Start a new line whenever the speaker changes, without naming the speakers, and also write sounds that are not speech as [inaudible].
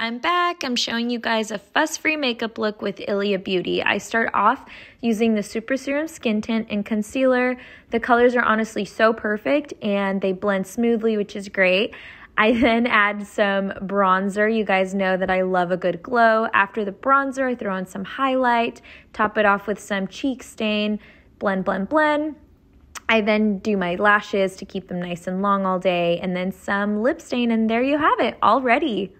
I'm back. I'm showing you guys a fuss-free makeup look with Ilia Beauty. I start off using the Super Serum Skin Tint and Concealer. The colors are honestly so perfect and they blend smoothly, which is great. I [laughs] then add some bronzer. You guys know that I love a good glow. After the bronzer, I throw on some highlight, top it off with some cheek stain, blend, blend, blend. I then do my lashes to keep them nice and long all day, and then some lip stain, and there you have it, all ready.